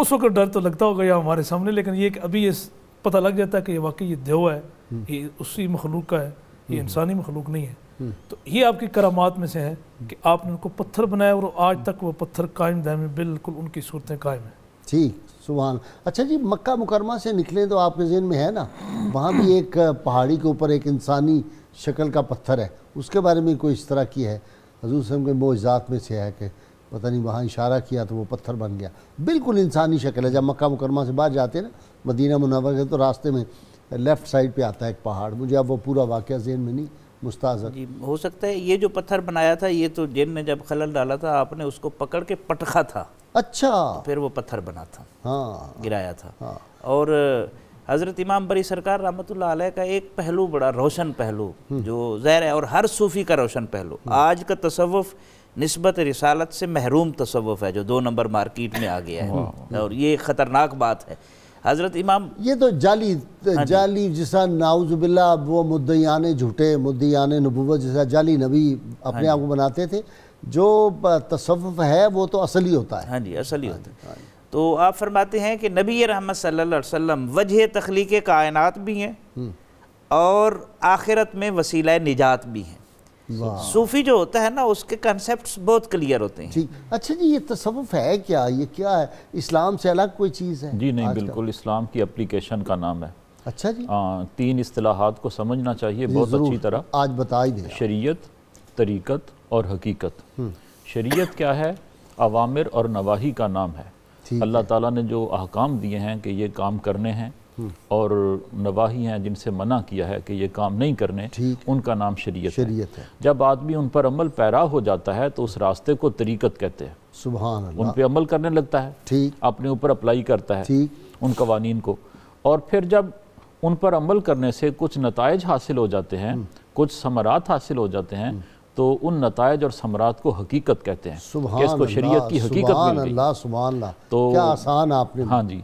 उस वक्त डर तो लगता होगा या हमारे सामने लेकिन ये अभी ये पता लग जाता है कि ये वाकई ये देव है हम्म। ये उसी मखलूक का है ये इंसानी मखलूक नहीं है तो ये आपकी करामात में से है कि आपने उनको पत्थर बनाया और आज तक वो पत्थर कायम दायम बिल्कुल उनकी सूरतें कायम है ठीक सुबहान अच्छा जी मक्का मुकरमा से निकले तो आपके जहन में है ना वहाँ भी (clears throat) एक पहाड़ी के ऊपर एक इंसानी शक्ल का पत्थर है उसके बारे में कोई इस तरह की है हजूर सब के मोजात में से है कि पता नहीं वहाँ इशारा किया तो वो पत्थर बन गया बिल्कुल इंसानी शक्ल है जब मक्का मुकरमा से बाहर जाते हैं ना मदीना मुनवर के तो रास्ते में लेफ़्ट साइड पर आता है एक पहाड़ मुझे अब वो पूरा वाक़ जहन में नहीं मुस्ताजर जी हो सकता है ये जो पत्थर बनाया था ये तो जेन ने जब खलल डाला था आपने उसको पकड़ के पटखा था अच्छा तो फिर वो पत्थर बना था हाँ गिराया था हाँ। और हज़रत इमाम बरी सरकार रहमतुल्लाह का एक पहलू बड़ा रोशन पहलू हम्म। जो जहर है और हर सूफ़ी का रोशन पहलू हम्म। आज का तसवुफ़ नस्बत रिसालत से महरूम तसवुफ़ है जो दो नंबर मार्केट में आ गया है और ये ख़तरनाक बात है हज़रत इमाम ये तो जाली हाँ जाली जैसा नाउजबिल्ला वो मुद्दयान झूठे मुद्दयान नबूबत जैसा जाली नबी अपने हाँ आप को बनाते थे जो तसव्वुफ है वो तो असल ही होता है हाँ जी असल ही होता है हाँ हाँ तो आप फरमाते हैं कि नबी रहमत सल्लल्लाहु अलैहि वसल्लम वजह तख्लीक कायनात भी हैं हम्म। और आखिरत में वसीला निजात भी हैं सूफी जो होता है ना उसके कंसेप्ट बहुत क्लियर होते हैं जी अच्छा जी ये तसव्वुफ है क्या ये क्या है इस्लाम से अलग कोई चीज़ है जी नहीं बिल्कुल इस्लाम की अप्लीकेशन का नाम है अच्छा जी आ, हाँ, तीन असलाहत को समझना चाहिए बहुत अच्छी तरह आज बता ही शरीयत तरीक़त और हकीकत हम्म। शरीयत क्या है अवामिर और नवाही का नाम है अल्लाह ताला ने जो अहकाम दिए हैं कि ये काम करने हैं हम्म। और नवाही हैं जिनसे मना किया है कि ये काम नहीं करने उनका नाम शरीयत शरीयत है, है। जब आदमी उन पर अमल पैरा हो जाता है तो उस रास्ते को तरीकत कहते हैं सुबह उन पर अमल करने लगता है ठीक अपने ऊपर अप्लाई करता है उन कवानीन को और फिर जब उन पर अमल करने से कुछ नतज हासिल हो जाते हैं हम्म। कुछ समरात हासिल हो जाते हैं तो उन नतज और समरात को हकीकत कहते हैं इसको शरीयत की हकीकत मिल गई सुभान तो क्या आसान आपने हाँ जी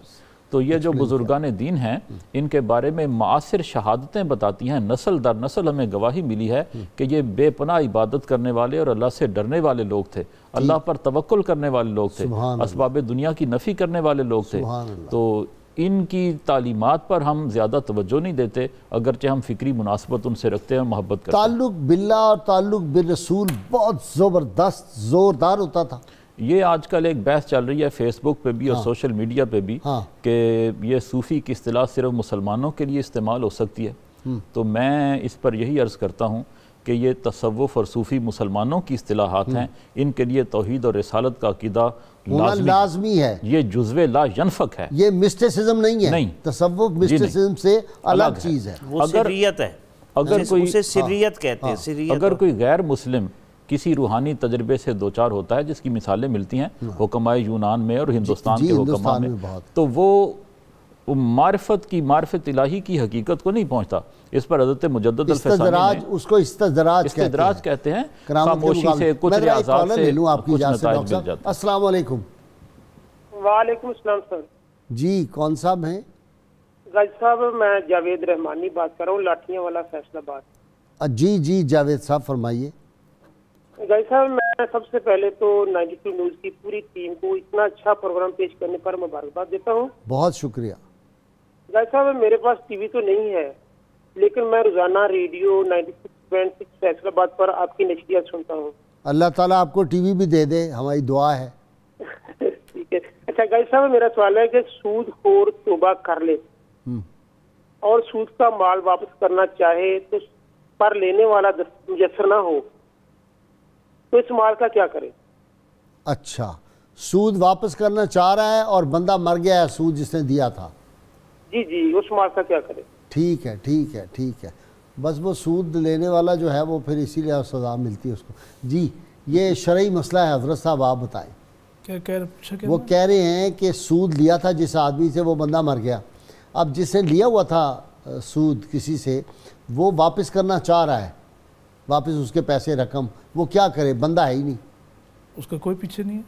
तो ये जो बुजुर्गान दीन हैं इनके बारे में मासिर शहादतें बताती हैं नस्ल दर नस्ल हमें गवाही मिली है हम्म। कि ये बेपना इबादत करने वाले और अल्लाह से डरने वाले लोग थे अल्लाह पर तवक्ल करने वाले लोग थे इसबाब दुनिया की नफ़ी करने वाले लोग थे तो इनकी तालीमत पर हम ज़्यादा तवज्जो नहीं देते अगरचे हम फ़िक्री मुनासबत उनसे रखते हैं और मोहब्बत करते ताल्लुक बिल्ला और ताल्लुक बिल रसूल बहुत ज़बरदस्त ज़ोरदार होता था ये आजकल एक बहस चल रही है फेसबुक पे भी हाँ। और सोशल मीडिया पे भी हाँ। कि ये सूफ़ी की अतलाह सिर्फ मुसलमानों के लिए इस्तेमाल हो सकती है हम्म। तो मैं इस पर यही अर्ज़ करता हूँ कि ये तसवुफ़ और सूफ़ी मुसलमानों की असलाहत हैं हम्म। इनके लिए तोहद और रसालत का अकीदा लाजमी, लाजमी है ये जुजव ला यनफक है ये मिस्टिसिज्म नहीं है नहीं तसवुफ़ मिस्टिसिज्म से अलग चीज़ है अगर है अगर कोई उसे सिरियत हाँ। कहते हैं हाँ। अगर कोई गैर मुस्लिम किसी रूहानी तजर्बे से दो चार होता है जिसकी मिसालें मिलती हैं हाँ। हुक्माए यूनान में और हिंदुस्तान के हुक्मा में तो वो वो मार्फत की मार्फत इलाही की हकीकत को नहीं पहुंचता इस पर हजरत मुजद उसको इस्तराज कहते हैं खामोशी से कुछ रियाजात से कुछ सर जी कौन साहब हैं गज साहब मैं जावेद रहमानी बात कर रहा हूँ लाठिया वाला फैसलाबाद जी जी जावेद साहब फरमाइए गज साहब मैं सबसे पहले तो 92 न्यूज़ की पूरी टीम को इतना अच्छा प्रोग्राम पेश करने पर मुबारकबाद देता हूँ बहुत शुक्रिया गाय साहब मेरे पास टीवी तो नहीं है लेकिन मैं रोजाना रेडियो फैसलाबाद पर आपकी नशरिया सुनता हूँ अल्लाह ताला आपको टीवी भी दे दे हमारी दुआ है ठीक है अच्छा गाय साहब मेरा सवाल है कि सूद खोर तोबा कर ले हम्म। और सूद का माल वापस करना चाहे तो पर लेने वाला मुजसर ना हो तो इस माल का क्या करे अच्छा सूद वापस करना चाह रहा है और बंदा मर गया है सूद जिसने दिया था जी जी उस माल का क्या करें ठीक है ठीक है ठीक है बस वो सूद लेने वाला जो है वो फिर इसीलिए सज़ा मिलती है उसको जी ये शर्य मसला है हजरत साहब आप बताएं क्या कह वो कह रहे हैं कि सूद लिया था जिस आदमी से वो बंदा मर गया अब जिसने लिया हुआ था सूद किसी से वो वापस करना चाह रहा है वापस उसके पैसे रकम वो क्या करे बंदा है ही नहीं उसका कोई पीछे नहीं है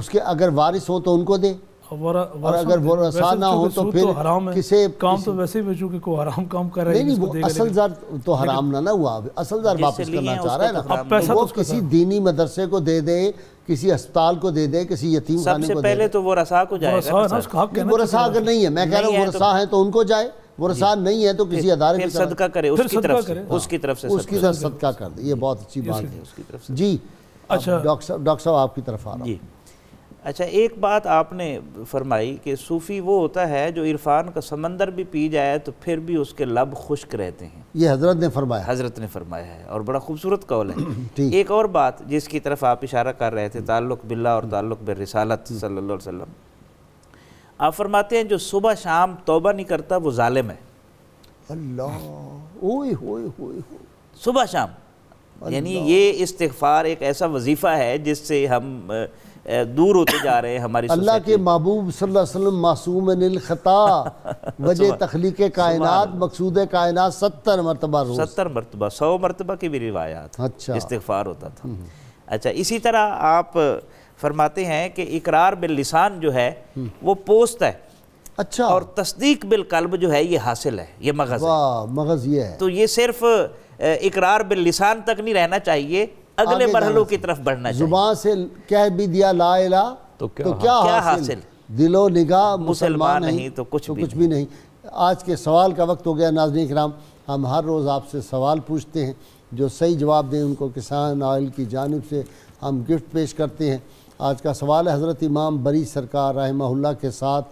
उसके अगर वारिस हो तो उनको दे और अगर वो रसा ना हो तो, तो फिर तो किसे काम तो वैसे हराम काम कर रहे असल तो हराम ना ना हुआ असल वापस करना चाह रहा है ना तो पैसा वो तो किसी दीनी मदरसे को दे दे किसी अस्पताल को दे दे किसी यतीम खाने को पहले तो वो रसा को वो रसा अगर नहीं है मैं कह रहा हूँ वो रसा है तो उनको जाए वर्षा नहीं है तो किसी अदारे सदका करे हाँ। उसकी तरफ से उसकी तरफ से उसकी तरफ सदका कर दे ये बहुत अच्छी बात है जी अच्छा डॉक्टर साहब आपकी तरफ आ रहा हूँ अच्छा एक बात आपने फरमाई कि सूफ़ी वो होता है जो इरफान का समंदर भी पी जाए तो फिर भी उसके लब खुश्क रहते हैं ये हज़रत ने फरमाया हज़रत ने फरमाया है और बड़ा खूबसूरत कौल है (clears throat) एक और बात जिसकी तरफ आप इशारा कर रहे थे ताल्लुक़ बिल्ला और ताल्लुक़ बिरसालत सल्लम आप फरमाते हैं जो सुबह शाम तोबा नहीं करता वो ालिम है अल्लाह सुबह शाम यानी ये इस्तफार एक ऐसा वजीफ़ा है जिससे हम दूर होते जा रहे हैं हमारी अल्लाह के महबूब वसल्लम मासूम खता (laughs) वजह तखलीक कायनात मकसूद कायनात सत्तर मरतबा सत्तर मरतबा सौ मरतबा की भी रिवायात अच्छा इस्तफार होता था हम्म। अच्छा इसी तरह आप फरमाते हैं कि इकरार बिल लिसान जो है हम्म। वो पोस्त है अच्छा और तस्दीक बिल कल्ब जो है ये हासिल है ये मगज़ मगज़ ये है तो ये सिर्फ़ इकरार बिल्लिसान तक नहीं रहना चाहिए अगले मरहलों की तरफ बढ़ना जुबान से कह भी दिया ला इला तो क्या, तो क्या हासिल, हासिल? दिलो निगाह मुसलमान नहीं तो कुछ तो भी कुछ भी नहीं आज के सवाल का वक्त हो गया नाजन कराम हम हर रोज़ आपसे सवाल पूछते हैं जो सही जवाब दें उनको किसान आयल की जानब से हम गिफ्ट पेश करते हैं आज का सवाल है हज़रत इमाम बरी सरकार रहमहुल्ला के साथ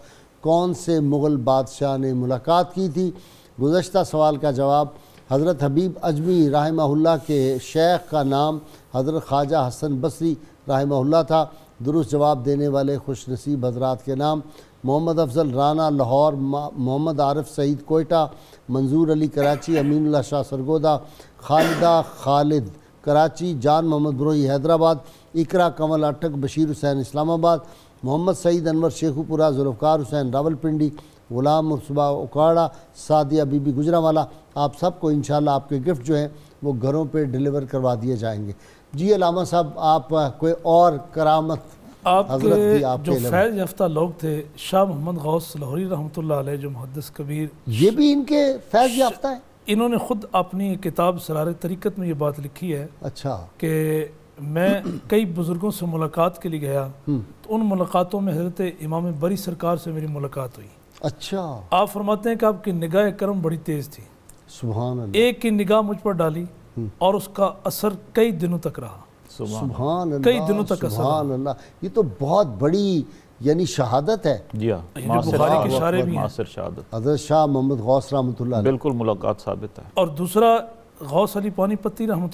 कौन से मुग़ल बादशाह ने मुलाकात की थी गुजशत सवाल का जवाब हज़रत हबीब अजमी रहमहुल्ला के शेख का नाम हज़रत ख्वाजा हसन बसरी रहमहुल्ला था दुरुस्त जवाब देने वाले खुश नसीब हजरात के नाम मोहम्मद अफजल राना लाहौर मोहम्मद आरफ सईद कोयटा मंजूर अली कराची अमीनुल्ला शाह सरगोदा खालिदा खालिद कराची जान मोहम्मद बरोही हैदराबाद इकरा कंवल अटक बशीर हुसैन इस्लामाबाद मोहम्मद सईद अनवर शेखुपुरा जुल्फ़ार हुसैन रावलपिंडी गुलाम सुबह उकाड़ा सादिया बीबी गुजरा वाला आप सबको इन आपके गिफ्ट जो हैं वो घरों पर डिलीवर करवा दिए जाएंगे जी अलामा साहब आप कोई और करामत आपके आप जो फैज याफ्ता लोग थे शाह मोहम्मद गौस लाहौरी रहमत जो मुहदस कबीर ये भी इनके फैज याफ्ता है इन्होंने खुद अपनी किताब सरार तरीकत में ये बात लिखी है अच्छा कि मैं कई बुज़ुर्गों से मुलाकात के लिए गया हम्म। तो उन मुलाकातों में हजरत इमाम बरी सरकार से मेरी मुलाकात हुई अच्छा आप फरमाते हैं कि आपकी निगाह करम बड़ी तेज थी सुबह एक की निगाह मुझ पर डाली हम्म। और उसका असर कई दिनों तक रहा सुबह कई दिनों तक असर अल्लाह ये तो बहुत बड़ी यानी शहादत है हाँ, तो मोहम्मद गौस रहमत बिल्कुल मुलाकात साबित है और दूसरा गौस अली पानीपति रहमत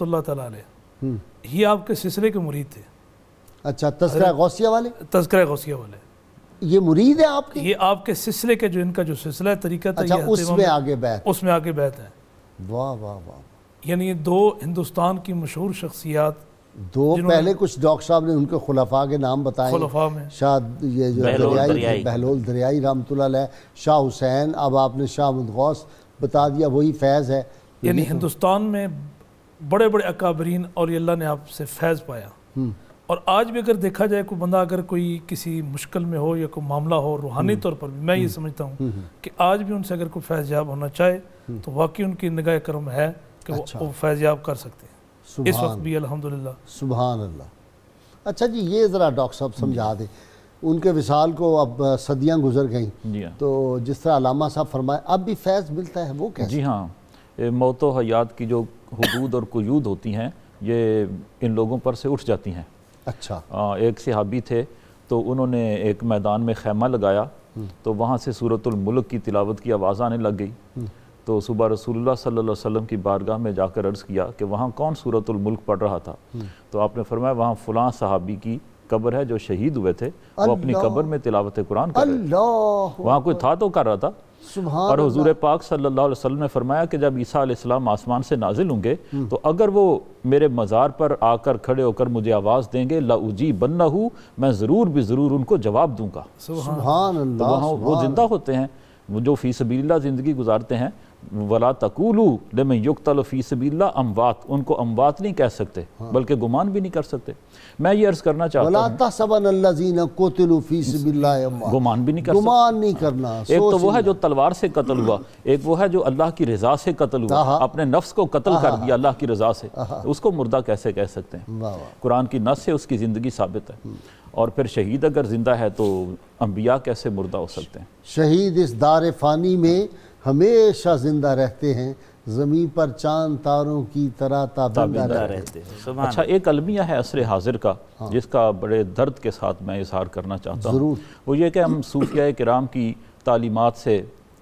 ही आपके सिलसिले के मुरीद थे अच्छा तस्करा गौसिया वाले तस्करा गौसिया वाले ये मुरीद है आपके ये आपके सिलसिले के जो इनका जो सिलसिला तरीका अच्छा, उसमें आगे बैत उसमें आगे बैत है वाह वाह वाह यानी ये दो हिंदुस्तान की मशहूर शख्सियात दो पहले कुछ डॉक्टर साहब ने उनके खुलफा के नाम बताए शाह ये जो दरियाई बहलोल दरियाई रामतुल्ला शाह हुसैन अब आपने शाह मुदगौस बता दिया वही फैज़ है यानी तो- हिंदुस्तान में बड़े बड़े अकाबरीन और अल्लाह ने आपसे फैज़ पाया हम्म। और आज भी अगर देखा जाए कोई बंदा अगर कोई किसी मुश्किल में हो या कोई मामला हो रूहानी हम्म। तौर पर भी मैं ये हम्म। समझता हूँ हम्म। कि आज भी उनसे अगर कोई फैजयाब होना चाहे तो वाकई उनकी निगाह करम है कि अच्छा। वो फैजयाब कर सकते हैं इस वक्त भी अलहमदिल्ला सुबह अल्लाह अच्छा जी ये ज़रा डॉक्टर साहब समझा दें उनके विशाल को अब सदियाँ गुजर गई हाँ। तो जिस तरह अलामा साहब फरमाए अब भी फैज़ मिलता है वो क्या जी हाँ मौत हयात की जो हदूद और कयूद होती हैं ये इन लोगों पर से उठ जाती हैं अच्छा आ, एक सिहाबी थे तो उन्होंने एक मैदान में खैमा लगाया हम्म। तो वहाँ से सूरतुलमुल्क की तिलावत की आवाज़ आने लग गई हम्म। तो सुबह रसूलुल्लाह सल्लल्लाहु अलैहि वसल्लम की बारगाह में जाकर अर्ज़ किया कि वहाँ कौन सूरतमल्क पढ़ रहा था हम्म। तो आपने फरमाया वहाँ फ़लाँ सहाबी की कब्र है जो शहीद हुए थे वो अपनी कब्र में तिलावत कुरान कर रहे वहाँ कोई था तो कर रहा था और हजूर पाक सल्ला वसलम ने फरमाया कि जब ईसा आसमाम आसमान से नाजिल होंगे हम्म। तो अगर वो मेरे मज़ार पर आकर खड़े होकर मुझे आवाज़ देंगे लाउजी बनना हूँ मैं ज़रूर भी ज़रूर उनको जवाब दूंगा तो वो जिंदा होते हैं जो फीसबीला ज़िंदगी गुजारते हैं वला तकूलू ले लम युक्तलफ़ी सबील्ला अमवात उनको अमवात नहीं कह सकते हाँ। बल्कि गुमान भी नहीं कर सकते मैं ये अर्ज़ करना चाहता हूँ गुमान भी नहीं कर गुमान नहीं करना हाँ। एक तो वो है जो तलवार से कत्ल हुआ एक वो है जो अल्लाह की रजा से कत्ल हुआ अपने नफ्स को कत्ल कर दिया अल्लाह की रजा से उसको मुर्दा कैसे कह सकते हैं कुरान की नस से उसकी ज़िंदगी साबित है हम्म। और फिर शहीद अगर ज़िंदा है तो अम्बिया कैसे मुर्दा हो सकते हैं शहीद इस दार फ़ानी में हमेशा जिंदा रहते हैं ज़मीन पर चांद तारों की तरह ताबिंदा रहते हैं अच्छा एक अलमिया है असर हाजिर का हाँ। जिसका बड़े दर्द के साथ मैं इजहार करना चाहता हूँ वो ये कि हम सूफिया कराम की तालीमत से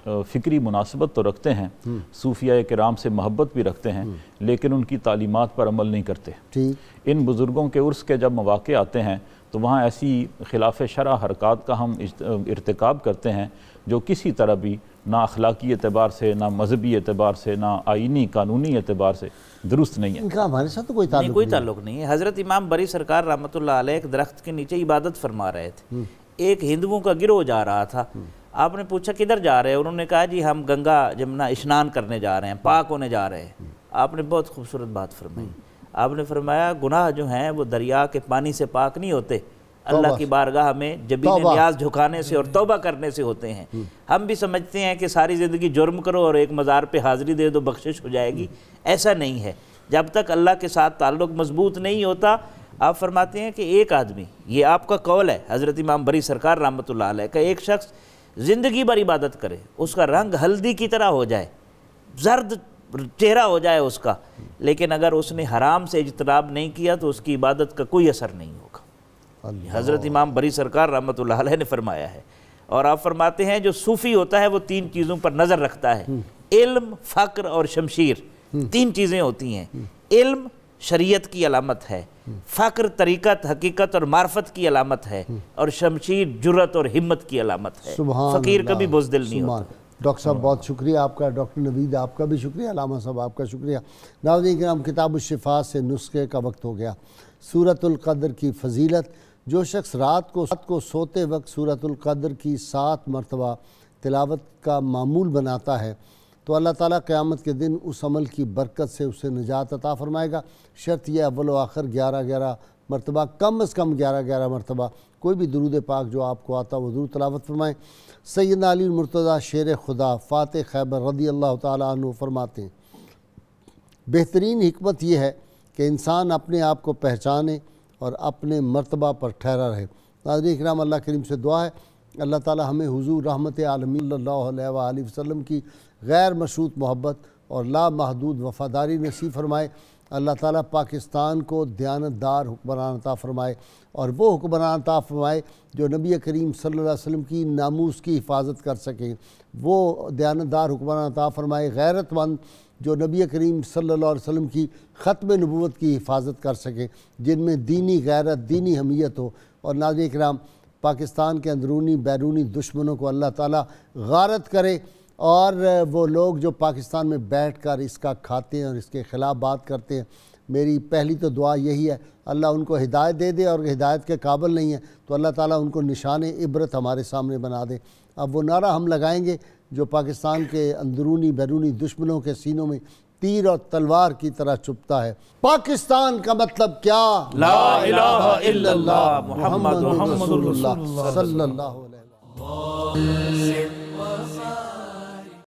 फ़िक्री मुनासिबत तो रखते हैं हम्म। सूफिया कराम से मोहब्बत भी रखते हैं हम्म। लेकिन उनकी तालीमत पर अमल नहीं करते इन बुज़ुर्गों के उर्स के जब मौाक़े आते हैं तो वहाँ ऐसी खिलाफ शरा हरकत का हम इरतकब करते हैं जो किसी तरह भी ना अखलाकी एतबार से ना मजहबी एतबार से ना आइनी कानूनी एतबार से दुरुस्त नहीं है इनका हमारे साथ तो कोई ताल्लुक नहीं, नहीं।, नहीं है हज़रत इमाम बरी सरकार रहमत एक दरख्त के नीचे इबादत फरमा रहे थे हम्म। एक हिंदुओं का गिरोह जा रहा था हम्म। आपने पूछा किधर जा रहे हैं उन्होंने कहा जी हम गंगा जमुना स्नान करने जा रहे हैं पाक होने जा रहे हैं हम्म। आपने बहुत खूबसूरत बात फरमाई आपने फरमाया गुनाह जो हैं वो दरिया के पानी से पाक नहीं होते अल्लाह की बारगाह में जब न्याज झुकाने से और तोबा करने से होते हैं हम्म। हम भी समझते हैं कि सारी ज़िंदगी जुर्म करो और एक मज़ार पे हाज़िरी दे दो बख्शिश हो जाएगी ऐसा नहीं है जब तक अल्लाह के साथ ताल्लुक मजबूत नहीं होता आप फरमाते हैं कि एक आदमी ये आपका कौल है हज़रत इमाम बरी सरकार रामत का एक शख्स ज़िंदगी भर इबादत करे उसका रंग हल्दी की तरह हो जाए जर्द चेहरा हो जाए उसका लेकिन अगर उसने हराम से इजतनाब नहीं किया तो उसकी इबादत का कोई असर नहीं होगा हज़रत इमाम बरी सरकार रहमत ने फरमाया है और आप फरमाते हैं जो सूफ़ी होता है वो तीन चीज़ों पर नज़र रखता है हम्म। इल्म फ़क्र और शमशीर हम्म। तीन चीज़ें होती हैं हम्म। इल्म शरीयत की अलामत है फ़क्र तरीक़त हकीकत और मार्फत की अलामत है और शमशीर जुरत और हिम्मत की अलामत है फ़कीर कभी बुजदिल नहीं होता डॉक्टर साहब बहुत शुक्रिया आपका डॉक्टर नवीद आपका भी शुक्रिया लामा साहब आपका शुक्रिया नाजन कराम किताब शिफा से नुस्खे का वक्त हो गया सूरतुल्क़दर की फजीलत जो शख्स रात को रात को सोते वक्त सूरतुल की सात मरतबा तिलावत का मामूल बनाता है तो अल्लाह ताला क़यामत के दिन उस अमल की बरकत से उसे निजात अता फरमाएगा शर्त यह अव्वल आखिर ग्यारह ग्यारह मरतबा कम अज़ कम ग्यारह ग्यारह मरतबा कोई भी दरूद पाक जो आपको आता वो ज़रूर तलावत फरमाएँ सैद अली मुर्तज़ा शेर खुदा फ़ात खैबर रदी अल्लाह तु फरमाते हैं बेहतरीन हमत यह है कि इंसान अपने आप को पहचाने और अपने मरतबा पर ठहरा रहे नाजरी इकराम अल्लाह करीम से दुआ है अल्लाह ताला हमें हुजूर रहमत आलमी वसलम की गैर मशरूत मोहब्बत और लामहदूद वफ़ादारी नसीब फरमाए अल्लाह ताला पाकिस्तान को दयानतदार हुक्मरानता फ़रमाए और वो हुक्मरान फ़रमाए जो नबी करीम सल्लल्लाहु अलैहि वसल्लम की नामूस की हिफाजत कर सकें वो दयानतदार हुक्मरानता फ़रमाए गैरतमंद जो नबी करीम सल्लल्लाहु अलैहि वसल्लम की ख़त्म नबूत की हिफाजत कर सकें जिनमें दीनी गैरत दीनी हमीयत हो और नाज कराम पाकिस्तान के अंदरूनी बैरूनी दुश्मनों को अल्लाह ताला गारत करे और वो लोग जो पाकिस्तान में बैठ कर इसका खाते हैं और इसके ख़िलाफ़ बात करते हैं मेरी पहली तो दुआ यही है अल्लाह उनको हिदायत दे दे और हिदायत के काबिल नहीं है तो अल्लाह ताला उनको निशान इबरत हमारे सामने बना दे अब वो नारा हम लगाएंगे जो पाकिस्तान के अंदरूनी बैरूनी दुश्मनों के सीनों में तीर और तलवार की तरह चुपता है पाकिस्तान का मतलब क्या ला इलाहा सल्लल्लाहु अलैहि वसल्लम